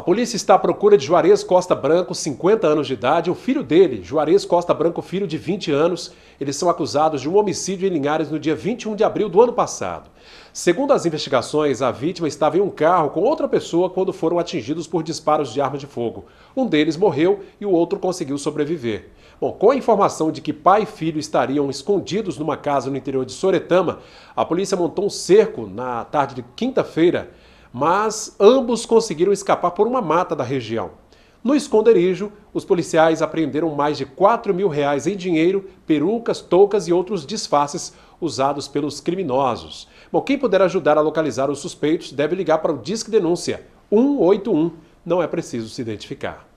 A polícia está à procura de Juarez Costa Branco, 50 anos de idade, o filho dele, Juarez Costa Branco, filho de 20 anos. Eles são acusados de um homicídio em Linhares no dia 21 de abril do ano passado. Segundo as investigações, a vítima estava em um carro com outra pessoa quando foram atingidos por disparos de arma de fogo. Um deles morreu e o outro conseguiu sobreviver. Bom, com a informação de que pai e filho estariam escondidos numa casa no interior de Soretama, a polícia montou um cerco na tarde de quinta-feira mas ambos conseguiram escapar por uma mata da região. No esconderijo, os policiais apreenderam mais de 4 mil reais em dinheiro, perucas, toucas e outros disfarces usados pelos criminosos. Bom, quem puder ajudar a localizar os suspeitos deve ligar para o Disque Denúncia 181. Não é preciso se identificar.